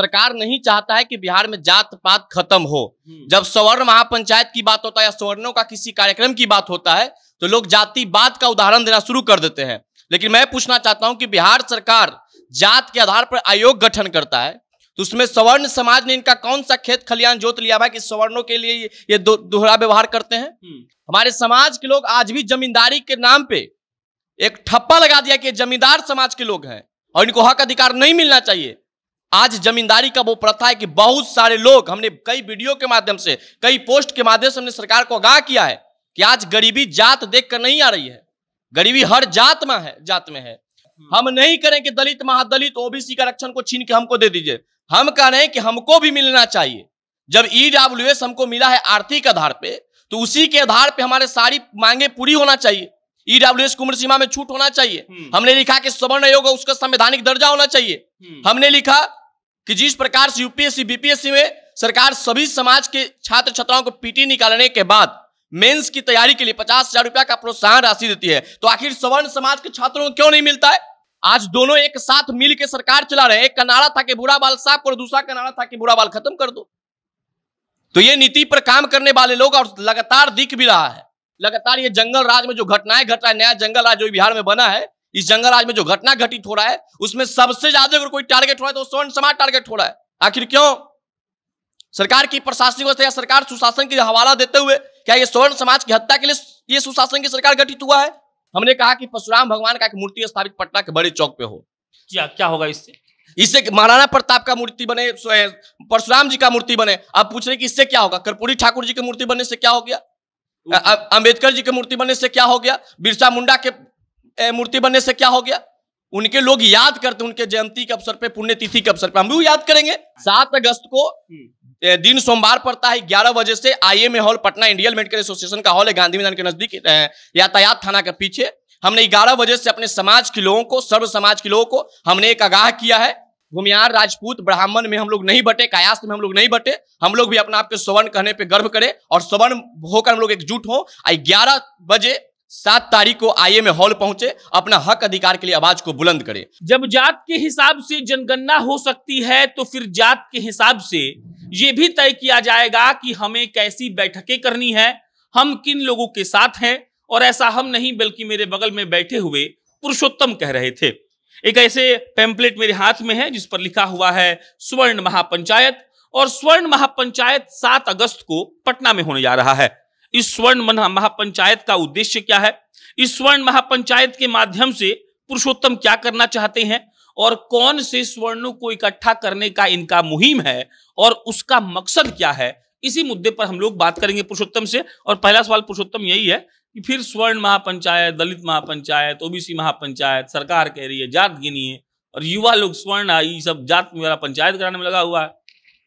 सरकार नहीं चाहता है कि बिहार में जात पात खत्म हो हम्म। जब सवर्ण महापंचायत की बात होता है या सवर्णों का किसी कार्यक्रम की बात होता है तो लोग जातिवाद का उदाहरण देना शुरू कर देते हैं लेकिन मैं पूछना चाहता हूं कि बिहार सरकार जात के आधार पर आयोग गठन करता है तो उसमें सवर्ण समाज ने इनका कौन सा खेत खलियान जोत लिया भाई कि सवर्णों के लिए ये दोहरा व्यवहार करते हैं हम्म। हमारे समाज के लोग आज भी जमींदारी के नाम पे एक ठप्पा लगा दिया कि जमींदार समाज के लोग हैं और इनको हक अधिकार नहीं मिलना चाहिए आज जमींदारी का वो प्रथा है कि बहुत सारे लोग हमने कई वीडियो के माध्यम से कई पोस्ट के माध्यम से हमने सरकार को आगाह किया है कि आज गरीबी जात देख कर नहीं आ रही है गरीबी हर जात में है जात में है हम नहीं करें कि दलित महादलित ओबीसी का आरक्षण को छीन के हमको दे दीजिए हम कह रहे हैं कि हमको भी मिलना चाहिए जब ई e हमको मिला है आर्थिक आधार पे तो उसी के आधार पे हमारे सारी मांगे पूरी होना चाहिए ईडब्ल्यूएस e की उम्र सीमा में छूट होना चाहिए हम्म। हमने लिखा कि सवर्ण आयोग उसका संवैधानिक दर्जा होना चाहिए हम्म। हमने लिखा कि जिस प्रकार से यूपीएससी बीपीएससी में सरकार सभी समाज के छात्र छात्राओं को पीटी निकालने के बाद मेंस की तैयारी के लिए पचास हजार रुपया का प्रोत्साहन राशि देती है तो आखिर सवर्ण समाज के छात्रों को क्यों नहीं मिलता है आज दोनों एक साथ मिल के सरकार चला रहे एक का नारा था कि बुरा बाल साफ करो दूसरा का नारा था कि बुरा बाल खत्म कर दो तो ये नीति पर काम करने वाले लोग और लगातार दिख भी रहा है लगातार ये जंगल राज में जो घटनाएं घट रहा है नया जंगल राज जो बिहार में बना है इस जंगल राज में जो घटना घटित हो रहा है उसमें सबसे ज्यादा अगर कोई टारगेट हो रहा है तो स्वर्ण समाज टारगेट हो रहा है आखिर क्यों सरकार की प्रशासनिक व्यवस्था या सरकार सुशासन की हवाला देते हुए क्या ये स्वर्ण समाज की हत्या के लिए ये सुशासन की सरकार गठित हुआ है हमने कहा कि परशुराम भगवान का एक मूर्ति स्थापित पटना के बड़े चौक पे हो क्या क्या होगा इससे इससे महाराणा प्रताप का मूर्ति बने परशुराम जी का मूर्ति बने आप पूछ रहे कि इससे क्या होगा कर्पूरी ठाकुर जी की मूर्ति बनने से क्या हो गया अंबेडकर जी के मूर्ति बनने से क्या हो गया बिरसा मुंडा के मूर्ति बनने से क्या हो गया उनके लोग याद करते उनके जयंती के अवसर पे पुण्यतिथि के अवसर पे हम भी याद करेंगे हाँ। सात अगस्त को हम्म। दिन सोमवार पड़ता है ग्यारह बजे से I M hall Patna Indian medical association का हॉल है गांधी मैदान के नजदीक यातायात थाना के पीछे हमने ग्यारह बजे से अपने समाज के लोगों को सर्व समाज के लोगों को हमने एक आगाह किया है भूमियार राजपूत ब्राह्मण में हम लोग नहीं बटे कायास्त में हम लोग नहीं बटे हम लोग भी अपना आपके स्वर्ण कहने पे गर्व करें और स्वर्ण होकर हम लोग एकजुट हों ग्यारह बजे सात तारीख को आईए में हॉल पहुंचे अपना हक अधिकार के लिए आवाज को बुलंद करें जब जात के हिसाब से जनगणना हो सकती है तो फिर जात के हिसाब से ये भी तय किया जाएगा कि हमें कैसी बैठकें करनी है हम किन लोगों के साथ हैं और ऐसा हम नहीं बल्कि मेरे बगल में बैठे हुए पुरुषोत्तम कह रहे थे एक ऐसे पेम्पलेट मेरे हाथ में है जिस पर लिखा हुआ है स्वर्ण महापंचायत और स्वर्ण महापंचायत सात अगस्त को पटना में होने जा रहा है इस स्वर्ण महापंचायत का उद्देश्य क्या है इस स्वर्ण महापंचायत के माध्यम से पुरुषोत्तम क्या करना चाहते हैं और कौन से स्वर्णों को इकट्ठा करने का इनका मुहिम है और उसका मकसद क्या है इसी मुद्दे पर हम लोग बात करेंगे पुरुषोत्तम से और पहला सवाल पुरुषोत्तम यही है कि फिर स्वर्ण महापंचायत दलित महापंचायत ओबीसी महापंचायत सरकार कह रही है जात है और युवा लोग स्वर्ण आई सब जात वाला पंचायत कराने में लगा हुआ है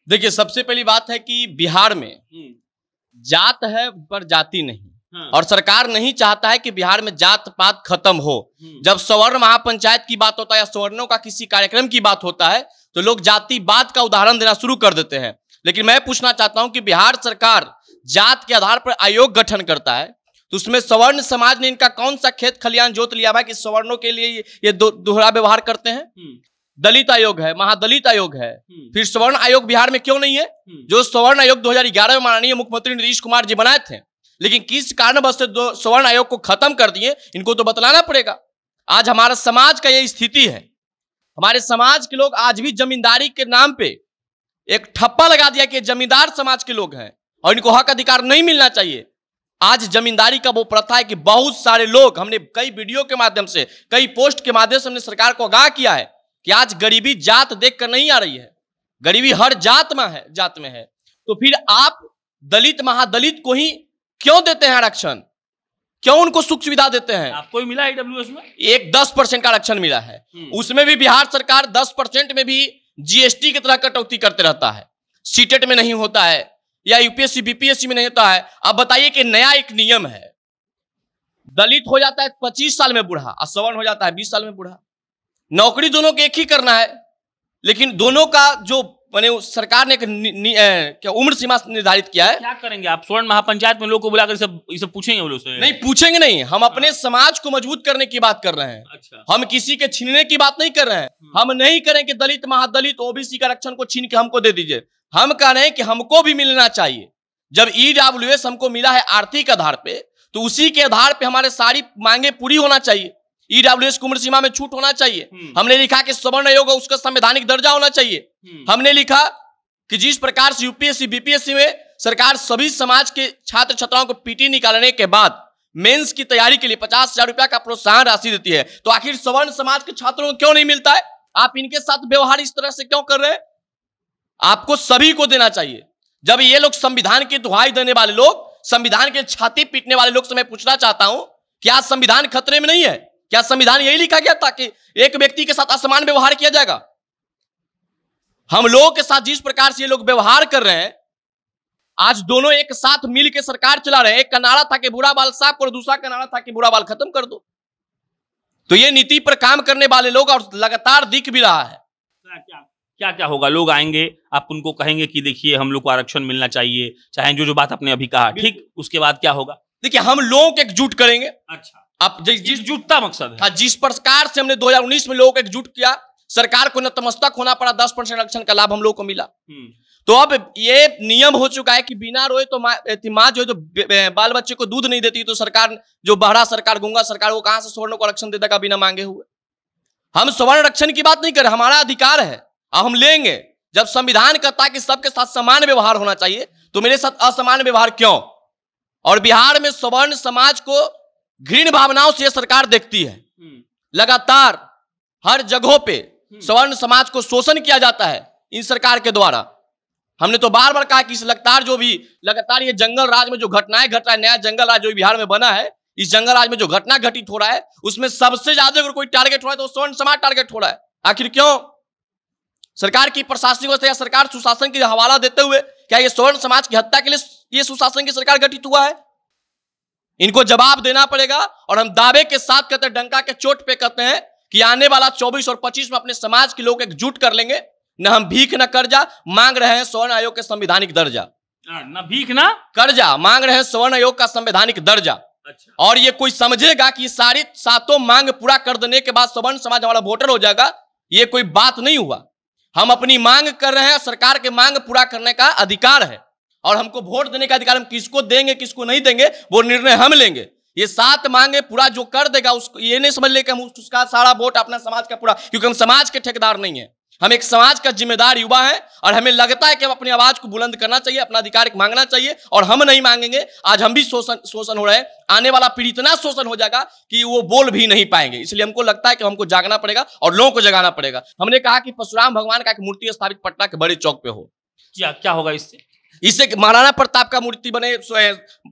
देखिए सबसे पहली बात है कि बिहार में हम्म। जात है पर जाति नहीं हाँ। और सरकार नहीं चाहता है कि बिहार में जात पात खत्म हो हम्म। जब स्वर्ण महापंचायत की बात होता है या स्वर्णों का किसी कार्यक्रम की बात होता है तो लोग जातिवाद का उदाहरण देना शुरू कर देते हैं लेकिन मैं पूछना चाहता हूं कि बिहार सरकार जात के आधार पर आयोग गठन करता है तो उसमें सवर्ण समाज ने इनका कौन सा खेत खलियान जोत लिया भाई कि सवर्णों के लिए ये दोहरा व्यवहार करते हैं हम्म। दलित आयोग है महादलित आयोग है हम्म। फिर स्वर्ण आयोग बिहार में क्यों नहीं है हम्म। जो स्वर्ण आयोग 2011 में माननीय मुख्यमंत्री नीतीश कुमार जी बनाए थे लेकिन किस कारणवश से दो आयोग को खत्म कर दिए इनको तो बतलाना पड़ेगा आज हमारा समाज का ये स्थिति है हमारे समाज के लोग आज भी जमींदारी के नाम पे एक ठप्पा लगा दिया कि जमींदार समाज के लोग हैं और इनको हक अधिकार नहीं मिलना चाहिए आज जमींदारी का वो प्रथा है कि बहुत सारे लोग हमने कई वीडियो के माध्यम से कई पोस्ट के माध्यम से हमने सरकार को आगाह किया है कि आज गरीबी जात देख कर नहीं आ रही है गरीबी हर जात में है जात में है तो फिर आप दलित महादलित को ही क्यों देते हैं आरक्षण क्यों उनको सुख सुविधा देते हैं आपको ही मिला ईडब्ल्यूएस में एक दस परसेंट का आरक्षण मिला है हम्म। उसमें भी बिहार सरकार दस परसेंट में भी जीएसटी की तरह कटौती करते रहता है सीटेट e में नहीं होता है या यूपीएससी बीपीएससी में नहीं होता है आप बताइए कि नया एक नियम है दलित हो जाता है पच्चीस साल में बूढ़ा और सवर्ण हो जाता है बीस साल में बूढ़ा नौकरी दोनों को एक ही करना है लेकिन दोनों का जो मैंने सरकार ने क्या उम्र सीमा निर्धारित किया है क्या करेंगे आप स्वर्ण महापंचायत में लोग को बुलाकर इसे, पूछेंगे से नहीं पूछेंगे नहीं हम अपने हाँ। समाज को मजबूत करने की बात कर रहे हैं अच्छा। हम किसी के छीनने की बात नहीं कर रहे हैं हाँ। हम नहीं करें कि दलित महादलित ओबीसी का आरक्षण को छीन के हमको दे दीजिए हम कह रहे हैं कि हमको भी मिलना चाहिए जब ईडब्ल्यू e हमको मिला है आर्थिक आधार पे तो उसी के आधार पे हमारे सारी मांगे पूरी होना चाहिए ईडब्ल्यू e एस उम्र सीमा में छूट होना चाहिए हम्म। हमने लिखा कि सवर्ण आयोग उसका संवैधानिक दर्जा होना चाहिए हम्म। हमने लिखा कि जिस प्रकार से यूपीएससी बीपीएससी में सरकार सभी समाज के छात्र छात्राओं को पीटी निकालने के बाद मेंस की तैयारी के लिए पचास हजार रुपया का प्रोत्साहन राशि देती है तो आखिर सवर्ण समाज के छात्रों को क्यों नहीं मिलता है आप इनके साथ व्यवहार इस तरह से क्यों कर रहे हैं आपको सभी को देना चाहिए जब ये लोग संविधान की दुहाई देने वाले लोग संविधान के छाती पीटने वाले लोग से मैं पूछना चाहता हूं कि आज संविधान खतरे में नहीं है क्या संविधान यही लिखा गया था कि एक व्यक्ति के साथ असमान व्यवहार किया जाएगा हम लोगों के साथ जिस प्रकार से ये लोग व्यवहार कर रहे हैं आज दोनों एक साथ मिल के सरकार चला रहे हैं एक का नारा था कि बुरा बाल साफ करो दूसरा का नारा था कि बुरा बाल खत्म कर दो तो ये नीति पर काम करने वाले लोग और लगातार दिख भी रहा है क्या क्या क्या क्या होगा लोग आएंगे आप उनको कहेंगे कि देखिए हम लोग को आरक्षण मिलना चाहिए चाहे जो जो बात आपने अभी कहा ठीक उसके बाद क्या होगा देखिए हम लोगों को एकजुट करेंगे अच्छा आप जिस जुटता मकसद है हाँ, जिस प्रकार से हमने 2019 में लोगों को एकजुट किया सरकार को नतमस्तक होना पड़ा दस परसेंट आरक्षण का लाभ हम लोग को मिला हम्म। तो अब ये नियम हो चुका है कि बिना रोए तो माँ मा जो जो तो बाल बच्चे को दूध नहीं देती तो सरकार जो बहरा सरकार गुंगा सरकार वो कहां से स्वर्ण को आरक्षण देता बिना मांगे हुए हम स्वर्ण आरक्षण की बात नहीं कर हमारा अधिकार है और हम लेंगे जब संविधान कहता है कि सबके साथ समान व्यवहार होना चाहिए तो मेरे साथ असमान व्यवहार क्यों और बिहार में सवर्ण समाज को घृण भावनाओं से यह सरकार देखती है हम्म। लगातार हर जगहों पे हम्म। सवर्ण समाज को शोषण किया जाता है इन सरकार के द्वारा हमने तो बार बार कहा कि इस लगातार जो भी लगातार ये जंगल राज में जो घटनाएं घट रहा है नया जंगल राज जो बिहार में बना है इस जंगल राज में जो घटना घटित हो रहा है उसमें सबसे ज्यादा अगर कोई टारगेट हो रहा है तो स्वर्ण समाज टारगेट हो रहा है आखिर क्यों सरकार की प्रशासनिक व्यवस्था या सरकार सुशासन के हवाला देते हुए क्या ये स्वर्ण समाज की हत्या के लिए ये सुशासन की सरकार गठित हुआ है इनको जवाब देना पड़ेगा और हम दावे के साथ कहते हैं डंका के चोट पे कहते हैं कि आने वाला 24 और 25 में अपने समाज के लोग एकजुट कर लेंगे न हम भीख न कर्जा मांग रहे हैं स्वर्ण आयोग के संवैधानिक दर्जा हाँ, न भीख न कर्जा मांग रहे हैं स्वर्ण आयोग का संवैधानिक दर्जा अच्छा। और ये कोई समझेगा कि सारी सातों मांग पूरा कर देने के बाद सवर्ण समाज हमारा वोटर हो जाएगा ये कोई बात नहीं हुआ हम अपनी मांग कर रहे हैं सरकार के मांग पूरा करने का अधिकार है और हमको वोट देने का अधिकार हम किसको देंगे किसको नहीं देंगे वो निर्णय हम लेंगे ये सात मांगे पूरा जो कर देगा उसको ये नहीं समझ ले कि हम उसका सारा वोट अपना समाज का पूरा क्योंकि हम समाज के ठेकेदार नहीं है हम एक समाज का जिम्मेदार युवा है और हमें लगता है कि हम अपनी आवाज को बुलंद करना चाहिए अपना अधिकार मांगना चाहिए और हम नहीं मांगेंगे आज हम भी शोषण शोषण हो रहे हैं आने वाला पीढ़ी इतना शोषण हो जाएगा कि वो बोल भी नहीं पाएंगे इसलिए हमको लगता है कि हमको जागना पड़ेगा और लोगों को जगाना पड़ेगा हमने कहा कि परशुराम भगवान का एक मूर्ति स्थापित पटना के बड़े चौक पे हो क्या क्या होगा इससे इससे महाराणा प्रताप का मूर्ति बने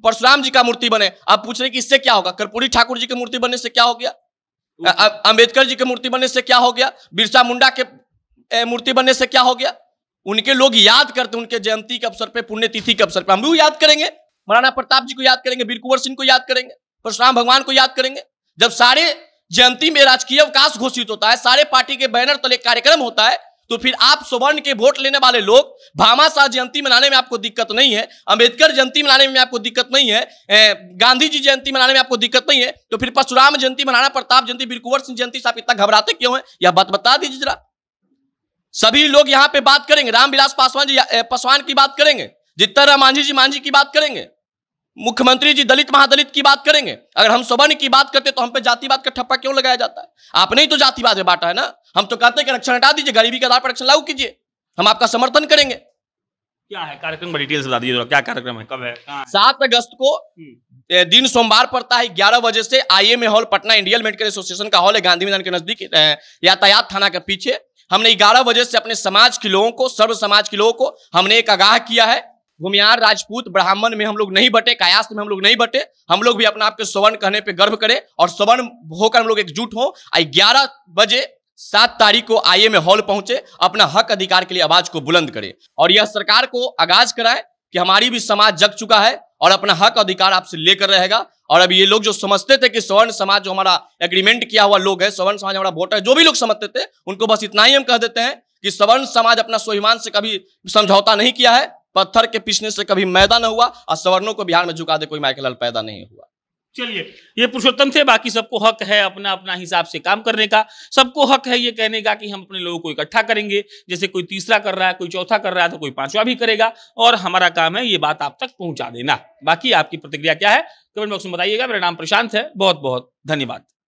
परशुराम जी का मूर्ति बने आप पूछ रहे कि इससे क्या होगा कर्पूरी ठाकुर जी की मूर्ति बनने से क्या हो गया अंबेडकर जी की मूर्ति बनने से क्या हो गया बिरसा मुंडा के मूर्ति बनने से क्या हो गया उनके लोग याद करते उनके जयंती के अवसर पर पुण्यतिथि के अवसर पर हम भी याद करेंगे महाराणा प्रताप जी को याद करेंगे वीर कुंवर सिंह को याद करेंगे परशुराम भगवान को याद करेंगे जब सारे जयंती में राजकीय अवकाश घोषित होता है सारे पार्टी के बैनर तले कार्यक्रम होता है तो फिर आप स्वर्ण के वोट लेने वाले लोग भामा शाह जयंती मनाने में आपको दिक्कत नहीं है अंबेडकर जयंती मनाने में आपको दिक्कत नहीं है गांधी जी जयंती मनाने में आपको दिक्कत नहीं है तो फिर परशुराम जयंती मनाना प्रताप जयंती वीर कुंवर सिंह जयंती से आप इतना घबराते क्यों है यह बात बता दीजिए जरा सभी लोग यहाँ पे बात करेंगे रामविलास पासवान जी पासवान की बात करेंगे जितना राम मांझी जी मांझी की बात करेंगे मुख्यमंत्री जी दलित महादलित की बात करेंगे अगर हम सवर्ण की बात करते तो हम पे जातिवाद का ठप्पा क्यों लगाया जाता है आपने ही तो जातिवाद में बांटा है ना हम तो कहते हैं कि रक्षण हटा दीजिए गरीबी के आधार पर रक्षण लागू कीजिए हम आपका समर्थन करेंगे क्या है कार्यक्रम डिटेल्स बता दीजिए क्या कार्यक्रम है कब है सात अगस्त को हम्म। दिन सोमवार पड़ता है ग्यारह बजे से I M hall Patna Indian medical association का हॉल है गांधी मैदान के नजदीक यातायात थाना के पीछे हमने ग्यारह बजे से अपने समाज के लोगों को सर्व समाज के लोगों को हमने एक आगाह किया है घुमियार राजपूत ब्राह्मण में हम लोग नहीं बटे कायास में हम लोग नहीं बटे हम लोग भी अपना आपके स्वर्ण कहने पे गर्व करें और स्वर्ण होकर हम लोग एकजुट हों आई ग्यारह बजे सात तारीख को आई में हॉल पहुंचे अपना हक अधिकार के लिए आवाज को बुलंद करें और यह सरकार को आगाज कराए कि हमारी भी समाज जग चुका है और अपना हक अधिकार आपसे लेकर रहेगा और अब ये लोग जो समझते थे कि स्वर्ण समाज जो हमारा एग्रीमेंट किया हुआ लोग है स्वर्ण समाज हमारा वोटर है जो भी लोग समझते थे उनको बस इतना ही हम कह देते हैं कि सवर्ण समाज अपना स्वाभिमान से कभी समझौता नहीं किया है पत्थर के पिछने से कभी मैदा न हुआ और सवर्णों को बिहार में झुका दे कोई माइकल पैदा नहीं हुआ चलिए ये पुरुषोत्तम थे बाकी सबको हक है अपना अपना हिसाब से काम करने का सबको हक है ये कहने का कि हम अपने लोगों को इकट्ठा करेंगे जैसे कोई तीसरा कर रहा है कोई चौथा कर रहा है तो कोई पांचवा भी करेगा और हमारा काम है ये बात आप तक पहुंचा देना बाकी आपकी प्रतिक्रिया क्या है कमेंट बॉक्स में बताइएगा मेरा नाम प्रशांत है बहुत बहुत धन्यवाद